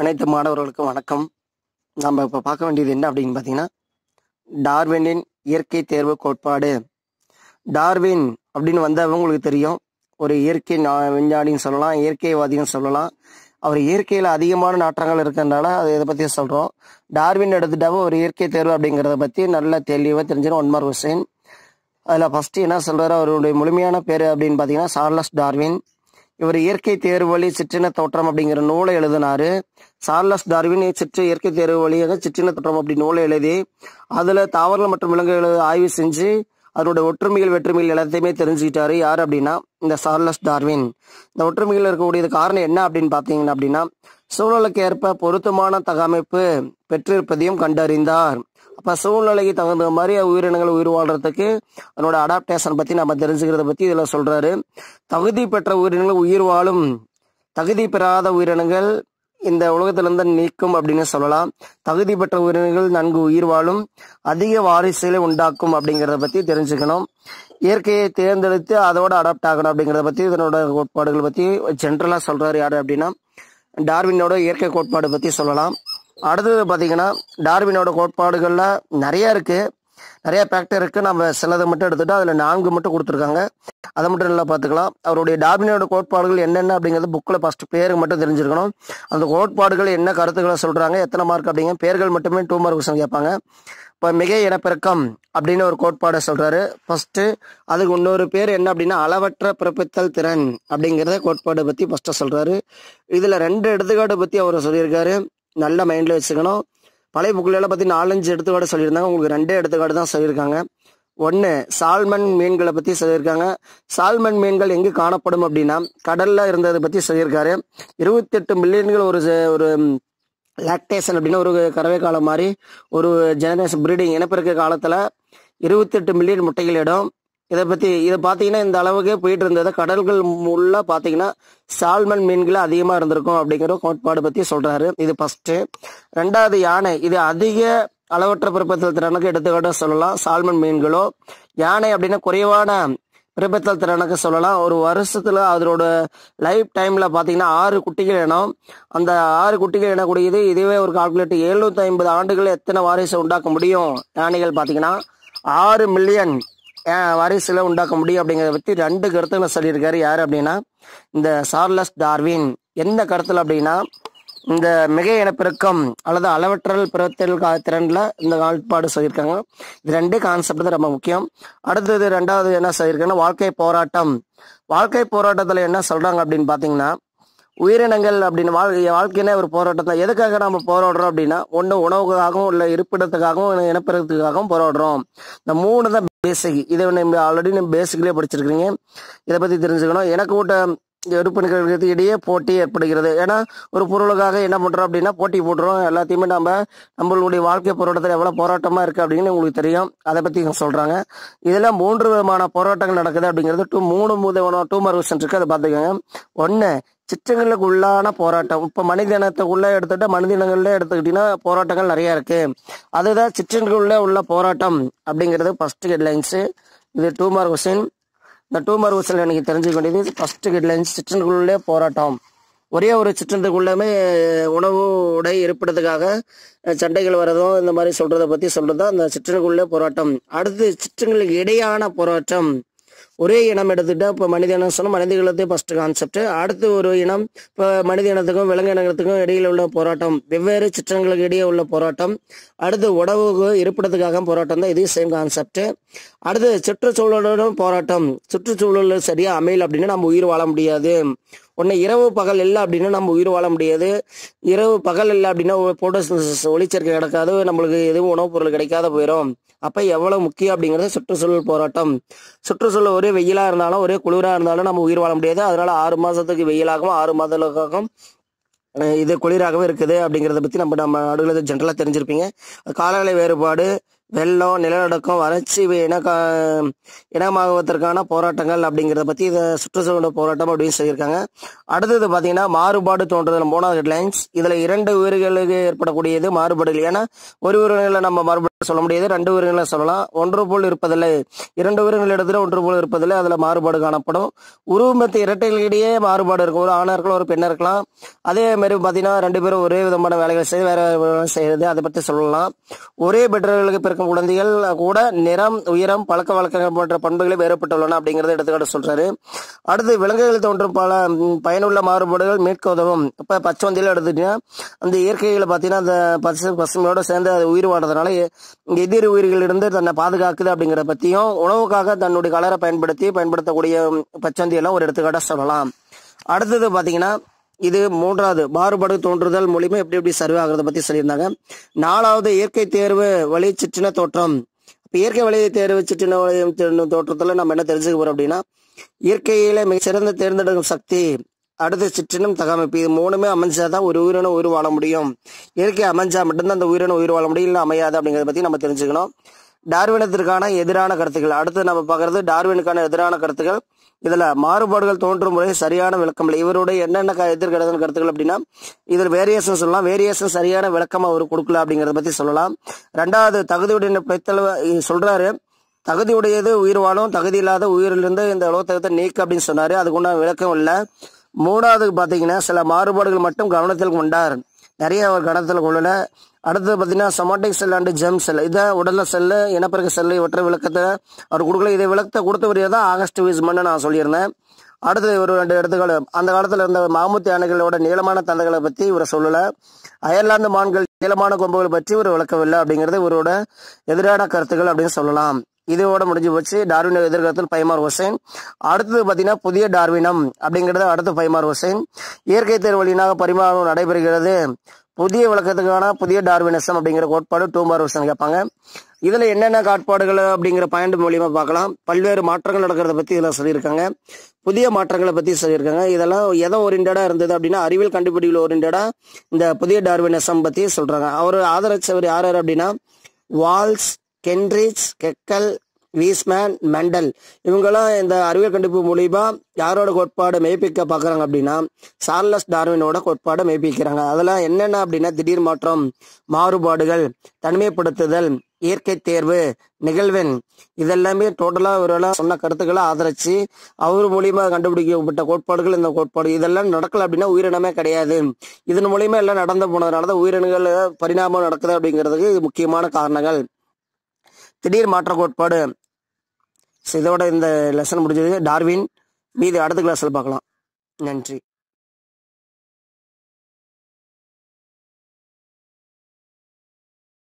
அனைத்து மாணவர்களுக்கும் வணக்கம் நம்ம இப்போ பார்க்க வேண்டியது என்ன அப்படின்னு பார்த்தீங்கன்னா டார்வினின் இயற்கை தேர்வு கோட்பாடு டார்வின் அப்படின்னு வந்தால் உங்களுக்கு தெரியும் ஒரு இயற்கை விஞ்ஞானின்னு சொல்லலாம் இயற்கைவாதின்னு சொல்லலாம் அவர் இயற்கையில் அதிகமான நாற்றங்கள் இருக்கிறதுனால அதை இதை பற்றி சொல்கிறோம் டார்வின் எடுத்துட்டாவோ ஒரு இயற்கை தேர்வு அப்படிங்கிறத பற்றி நல்ல தெளிவாக தெரிஞ்சிடும் ஒன்மார் ஹுசேன் அதில் ஃபஸ்ட்டு என்ன சொல்கிறார் அவருடைய முழுமையான பேர் அப்படின்னு பார்த்தீங்கன்னா சார்லஸ் டார்வின் இவர் இயற்கை தேர்வு வழி சிற்றின தோற்றம் அப்படிங்கிற நூலை எழுதினாரு சார்லஸ் டார்வின் சிற்று இயற்கை தேர்வு வழியாக சிற்றின தோற்றம் அப்படி நூலை எழுதி அதில் தாவரங்கள் மற்றும் விலங்குகளை ஆய்வு செஞ்சு அதனுடைய ஒற்றுமைகள் வெற்றுமைகள் எல்லாத்தையுமே தெரிஞ்சுக்கிட்டாரு யார் அப்படின்னா இந்த சார்லஸ் டார்வின் இந்த ஒற்றுமைகள் இருக்கக்கூடியது காரணம் என்ன அப்படின்னு பார்த்தீங்கன்னா அப்படின்னா சூழலுக்கு ஏற்ப பொருத்தமான தகமைப்பு பெற்றிருப்பதையும் கண்டறிந்தார் அப்போ சூழ்நிலைக்கு தகுந்த மாதிரி உயிரினங்கள் உயிர் வாழ்கிறதுக்கு அதனோட அடாப்டேஷன் பற்றி நம்ம தெரிஞ்சுக்கிறத பற்றி இதில் சொல்கிறாரு தகுதி பெற்ற உயிரினங்கள் உயிர் வாழும் தகுதி பெறாத உயிரினங்கள் இந்த உலகத்திலிருந்து நீக்கும் அப்படின்னு சொல்லலாம் தகுதி பெற்ற உயிரினங்கள் நன்கு உயிர் வாழும் அதிக வாரிசுகளை உண்டாக்கும் அப்படிங்கிறத பற்றி தெரிஞ்சுக்கணும் இயற்கையை தேர்ந்தெடுத்து அதோட அடாப்ட் ஆகணும் அப்படிங்கிறத பற்றி இதனோட கோட்பாடுகள் பற்றி ஜென்ரலாக சொல்கிறாரு யார் அப்படின்னா டார்வினோட இயற்கை கோட்பாடு பற்றி சொல்லலாம் அடுத்தது பார்த்தீங்கன்னா டார்வினோட கோட்பாடுகளில் நிறையா இருக்குது நிறைய ஃபேக்டர் இருக்குது நம்ம சிலதை மட்டும் எடுத்துகிட்டு அதில் நான்கு மட்டும் கொடுத்துருக்காங்க அதை மட்டும் நல்லா பார்த்துக்கலாம் அவருடைய டார்வினோட கோட்பாடுகள் என்னென்ன அப்படிங்கிறது புக்கில் ஃபஸ்ட்டு பேருக்கு மட்டும் தெரிஞ்சிருக்கணும் அந்த கோட்பாடுகள் என்ன கருத்துக்களை சொல்கிறாங்க எத்தனை மார்க் அப்படிங்க பேர்கள் மட்டுமே டூ மார்க் கொஸ்டின் கேட்பாங்க இப்போ மிக இனப்பெருக்கம் அப்படின்னு ஒரு கோட்பாடை சொல்கிறாரு ஃபஸ்ட்டு அதுக்கு இன்னொரு பேர் என்ன அப்படின்னா அளவற்ற பிறப்பித்தல் திறன் அப்படிங்கிறத கோட்பாடை பற்றி ஃபஸ்ட்டு சொல்கிறாரு இதில் ரெண்டு எடுத்துக்காட்டை பற்றி அவர் சொல்லியிருக்காரு நல்ல மைண்டில் வச்சுக்கணும் பழைய புக்கிலெல்லாம் பற்றி நாலஞ்சு எடுத்துக்காடு சொல்லியிருந்தாங்க உங்களுக்கு ரெண்டே எடுத்துக்காடு தான் சொல்லியிருக்காங்க ஒன்று சால்மன் மீன்களை பற்றி சொல்லியிருக்காங்க சால்மன் மீன்கள் எங்கே காணப்படும் அப்படின்னா கடலில் இருந்ததை பற்றி சொல்லியிருக்காரு இருபத்தெட்டு மில்லியன்கள் ஒரு ஒரு லாக்டேஷன் அப்படின்னா ஒரு கறவை காலம் மாதிரி ஒரு ஜெனரேஷன் ப்ரீடிங் இனப்பெருக்க காலத்தில் இருபத்தெட்டு மில்லியன் முட்டைகள் இடம் இதை பற்றி இதை பார்த்தீங்கன்னா இந்த அளவுக்கே போயிட்டு இருந்தது கடல்கள் முள்ள பார்த்தீங்கன்னா சால்மன் மீன்கள் அதிகமாக இருந்திருக்கும் அப்படிங்கிற கோட்பாடு பற்றி சொல்கிறாரு இது ஃபஸ்ட்டு ரெண்டாவது யானை இது அதிக அளவற்ற பிறப்பத்தல் திறனுக்கு எடுத்துக்காட்ட சொல்லலாம் சால்மன் மீன்களோ யானை அப்படின்னா குறைவான பிறப்பத்தல் திறனுக்கு சொல்லலாம் ஒரு வருஷத்தில் அதனோட லைஃப் டைமில் பார்த்தீங்கன்னா ஆறு குட்டிகள் இனம் அந்த ஆறு குட்டிகள் இனக்கூடியது இதுவே ஒரு கால்குலேட் எழுநூத்தி ஐம்பது ஆண்டுகள் எத்தனை வாரிசு உண்டாக்க முடியும் யானைகள் பாத்தீங்கன்னா ஆறு மில்லியன் வாரிசுகளை உண்டாக்க முடியும் அப்படிங்கிறத பற்றி ரெண்டு கருத்துக்களை சொல்லியிருக்காரு யார் அப்படின்னா இந்த சார்லஸ் டார்வின் எந்த கருத்தில் அப்படின்னா இந்த மிக இனப்பெருக்கம் அல்லது அளவற்றல் பிறத்தல் கா திறனில் இந்த கால்பாடு சொல்லியிருக்காங்க இது ரெண்டு கான்செப்ட் தான் ரொம்ப முக்கியம் அடுத்தது ரெண்டாவது என்ன சொல்லியிருக்காங்கன்னா வாழ்க்கை போராட்டம் வாழ்க்கை போராட்டத்தில் என்ன சொல்கிறாங்க அப்படின்னு பார்த்தீங்கன்னா உயிரினங்கள் அப்படின்னு வாழ் வாழ்க்கையினே ஒரு போராட்டத்தை எதுக்காக நம்ம போராடுறோம் அப்படின்னா ஒன்று உணவுக்காகவும் இல்லை இருப்பிடத்துக்காகவும் இனப்பெருக்கத்துக்காகவும் போராடுறோம் இந்த மூணு தான் பேசிக் இதை நம்ம ஆல்ரெடி நம்ம பேசிக்லேயே படிச்சிருக்கிறீங்க இதை பற்றி தெரிஞ்சுக்கணும் எனக்கு ஊட்ட எடுப்பணிகளுக்கு இடையே போட்டி ஏற்படுகிறது ஏன்னா ஒரு பொருளுக்காக என்ன பண்ணுறோம் அப்படின்னா போட்டி போடுறோம் எல்லாத்தையுமே நம்ம நம்மளுடைய வாழ்க்கை போராட்டத்தில் எவ்வளோ போராட்டமாக இருக்குது அப்படின்னு உங்களுக்கு தெரியும் அதை பற்றி சொல்கிறாங்க இதில் மூன்று விதமான போராட்டங்கள் நடக்குது அப்படிங்கிறது டூ மூணு விதமான டூ மார்க் இருக்குது அதை பார்த்துக்கோங்க ஒன்று சிற்றங்களுக்கு உள்ளான போராட்டம் இப்போ மனிதனத்துக்குள்ளே மனித மனிதனங்களில் எடுத்துக்கிட்டிங்கன்னா போராட்டங்கள் நிறையா இருக்குது அதுதான் சிற்றங்களுக்குள்ளே உள்ள போராட்டம் அப்படிங்கிறது ஃபஸ்ட்டு ஹெட்லைன்ஸு இது டூ ஹுசைன் இந்த டூ ஹுசைன் எனக்கு தெரிஞ்சுக்க வேண்டியது ஃபஸ்ட்டு ஹெட்லைன்ஸ் சிற்றங்களுக்குள்ளே போராட்டம் ஒரே ஒரு சிற்றத்துக்குள்ளமே உணவு உடை இருப்பிடத்துக்காக சண்டைகள் வரதும் இந்த மாதிரி சொல்கிறத பற்றி சொல்கிறது தான் அந்த சிற்றங்களுக்குள்ளே போராட்டம் அடுத்து சிற்றங்களுக்கு இடையான போராட்டம் ஒரே இனம் எடுத்துட்டா இப்போ மனித இனம் சொன்னால் மனித இனத்தே ஃபஸ்ட்டு கான்செப்ட் அடுத்து ஒரு இனம் இப்போ மனித இனத்துக்கும் விலங்கு இனத்துக்கும் இடையில் உள்ள போராட்டம் வெவ்வேறு சிற்றங்களுக்கு இடையே உள்ள போராட்டம் அடுத்து உடவுக்கு இருப்பிடத்துக்காக போராட்டம் தான் இதே சேம் கான்செப்ட் அடுத்து சுற்றுச்சூழலோட போராட்டம் சுற்றுச்சூழல் சரியாக அமையல் அப்படின்னா நம்ம உயிர் வாழ முடியாது ஒன்று இரவு பகல் இல்லை அப்படின்னா நம்ம உயிர் வாழ முடியாது இரவு பகல் இல்லை அப்படின்னா போட்டோசிந்தசிஸ் ஒளிச்சேர்க்கை கிடைக்காது நம்மளுக்கு எதுவும் உணவுப் பொருள் கிடைக்காத போயிடும் அப்போ எவ்வளோ முக்கியம் அப்படிங்கிறது சுற்றுச்சூழல் போராட்டம் சுற்றுச்சூழல் ஒரே வெயிலாக இருந்தாலும் ஒரே குளிராக இருந்தாலும் நம்ம உயிர் வாழ முடியாது அதனால ஆறு மாதத்துக்கு வெயிலாகவும் ஆறு மாதங்களுக்காகவும் இது குளிராகவே இருக்குது அப்படிங்கிறத பற்றி நம்ம நம்ம அடுக்கிறது ஜென்ரலாக தெரிஞ்சிருப்பீங்க காலநிலை வேறுபாடு வெள்ளம் நிலநடுக்கம் வறட்சி இன இனமாகுவதற்கான போராட்டங்கள் அப்படிங்கிறத பற்றி இதை சுற்றுச்சூழல் போராட்டம் அப்படின்னு சொல்லியிருக்காங்க அடுத்தது பார்த்தீங்கன்னா மாறுபாடு தோன்றுதல் மூணாவது ஹெட்லைன்ஸ் இதில் இரண்டு உயிர்களுக்கு ஏற்படக்கூடியது மாறுபாடுகள் ஏன்னா ஒரு உயிரினங்களை நம்ம மாறுபாடு சொல்ல முடியாது ரெண்டு உயிரினங்களை சொல்லலாம் ஒன்று போல் இருப்பதில்லை இரண்டு உயிரினங்கள் இடத்துல ஒன்று போல் இருப்பதில்லை அதில் மாறுபாடு காணப்படும் உருவத்து இரட்டைகளிடையே மாறுபாடு இருக்கும் ஒரு ஆணா இருக்கலாம் ஒரு பெண்ணாக இருக்கலாம் அதே மாதிரி பார்த்தீங்கன்னா ரெண்டு பேரும் ஒரே விதமான வேலைகள் செய்து வேறு செய்கிறது அதை பற்றி சொல்லலாம் ஒரே பெற்றோர்களுக்கு பிறக்க இருக்கும் குழந்தைகள் கூட நிறம் உயரம் பழக்க வழக்கங்கள் போன்ற பண்புகளை வேறுபட்டுள்ளன அப்படிங்கறத எடுத்துக்காட்டு சொல்றாரு அடுத்து விலங்குகள் தோன்றும் பல பயனுள்ள மாறுபாடுகள் மீட்க உதவும் இப்ப பச்சவந்தியில எடுத்துட்டீங்கன்னா அந்த இயற்கைகளை பார்த்தீங்கன்னா அந்த பசு பசுமையோட சேர்ந்து அது உயிர் வாடுறதுனால எதிர் உயிர்களிலிருந்து தன்னை பாதுகாக்குது அப்படிங்கிறத பத்தியும் உணவுக்காக தன்னுடைய கலரை பயன்படுத்தி பயன்படுத்தக்கூடிய வந்தியெல்லாம் ஒரு எடுத்துக்காட்டாக சொல்லலாம் அடுத்தது பார்த்தீங்கன்னா இது மூன்றாவது மாறுபாடு தோன்றுதல் மூலியமா எப்படி எப்படி சர்வே ஆகிறத பத்தி சொல்லியிருந்தாங்க நாலாவது இயற்கை தேர்வு வழி சிற்றின தோற்றம் இப்போ இயற்கை வழி தேர்வு சிற்றின தோற்றத்துல நம்ம என்ன தெரிஞ்சுக்க போறோம் அப்படின்னா இயற்கையில மிக சிறந்த தேர்ந்தெடுக்கும் சக்தி அடுத்த சிற்றினம் தகமைப்பு இது மூணுமே அமைஞ்சாதான் ஒரு உயிரினம் உயிர் வாழ முடியும் இயற்கை அமைஞ்சா மட்டும்தான் அந்த உயிரினம் உயிர் வாழ முடியும் இல்லை அமையாது அப்படிங்கிறத பத்தி நம்ம தெரிஞ்சுக்கணும் டார்வினத்திற்கான எதிரான கருத்துக்கள் அடுத்து நம்ம பார்க்கறது டார்வினுக்கான எதிரான கருத்துக்கள் இதுல மாறுபாடுகள் தோன்றும் முறை சரியான விளக்கம் இல்லை இவருடைய என்னென்ன எதிர்கிடதன் கருத்துக்கள் அப்படின்னா இதில் வேரியேஷன் சொல்லலாம் வேரியேஷன் சரியான விளக்கம் அவர் கொடுக்கல அப்படிங்கறத பத்தி சொல்லலாம் ரெண்டாவது தகுதியுடைய பிழைத்தளவு சொல்றாரு தகுதியுடையது உயிர் வாழும் தகுதி இல்லாத உயிரிலிருந்து இந்த உலகத்தகத்தை நீக்கு அப்படின்னு சொன்னாரு அதுக்குண்டான விளக்கம் இல்லை மூணாவது பார்த்தீங்கன்னா சில மாறுபாடுகள் மட்டும் கவனத்தில் கொண்டார் நிறைய கடத்தில் கொள்ளல அடுத்தது பார்த்தீங்கன்னா somatic cell and germ cell இதை உடல்ல செல்லு இனப்பெருக்க செல்லு இவற்றை விளக்கத்தை அவர் கொடுக்கல இதை விளக்கத்தை கொடுத்த வரையாக தான் ஆகஸ்ட் வீஸ் நான் சொல்லியிருந்தேன் அடுத்தது ஒரு ரெண்டு எடுத்துக்காடு அந்த காலத்தில் இருந்த மாமுத்தி யானைகளோட நீளமான தந்தைகளை பற்றி இவர் சொல்லலை அயர்லாந்து மான்கள் நீளமான கொம்புகள் பற்றி இவர் விளக்கவில்லை அப்படிங்கிறது இவரோட எதிரான கருத்துக்கள் அப்படின்னு சொல்லலாம் இதோட முடிஞ்சு போச்சு டார்வின் எதிர்காலத்தில் பைமார் ஹுசைன் அடுத்தது பார்த்தீங்கன்னா புதிய டார்வினம் அப்படிங்கிறது அடுத்து பைமார் ஹுசைன் இயற்கை வழியினாக பரிமாணம் நடைபெறுகிறது புதிய விளக்கத்துக்கான புதிய டார்வினிசம் அப்படிங்கிற கோட்பாடு டூ மார்வர்சன் கேட்பாங்க இதில் என்னென்ன காட்பாடுகள் அப்படிங்கிற பாயிண்ட் மூலியமாக பார்க்கலாம் பல்வேறு மாற்றங்கள் நடக்கிறத பற்றி இதில் சொல்லியிருக்காங்க புதிய மாற்றங்களை பற்றி சொல்லியிருக்காங்க இதெல்லாம் எதை ஓரியன்டாக இருந்தது அப்படின்னா அறிவியல் கண்டுபிடிப்புகள் ஓரியன்டாக இந்த புதிய டார்வினிசம் பற்றி சொல்கிறாங்க அவர் ஆதரிச்சவர் யார் யார் அப்படின்னா வால்ஸ் கென்ரிச் கெக்கல் வீஸ்மேன் மெண்டல் இவங்கெல்லாம் இந்த அறிவியல் கண்டுபிடிப்பு மூலிமா யாரோட கோட்பாடை மெய்ப்பிக்க பார்க்குறாங்க அப்படின்னா சார்லஸ் டார்வினோட கோட்பாடை மெய்ப்பிக்கிறாங்க அதெல்லாம் என்னென்ன அப்படின்னா திடீர் மாற்றம் மாறுபாடுகள் தனிமைப்படுத்துதல் இயற்கை தேர்வு நிகழ்வெண் இதெல்லாமே டோட்டலாக இவரெல்லாம் சொன்ன கருத்துக்களை ஆதரிச்சு அவர் மூலிமா கண்டுபிடிக்கப்பட்ட கோட்பாடுகள் இந்த கோட்பாடு இதெல்லாம் நடக்கல அப்படின்னா உயிரினமே கிடையாது இதன் மூலியமாக எல்லாம் நடந்து போனதுனால தான் உயிரினங்கள் பரிணாமம் நடக்குது அப்படிங்கிறதுக்கு முக்கியமான காரணங்கள் திடீர் மாற்ற கோட்பாடு ஸோ இதோட இந்த லெசன் முடிஞ்சது டார்வின் மீது அடுத்த கிளாஸில் பார்க்கலாம் நன்றி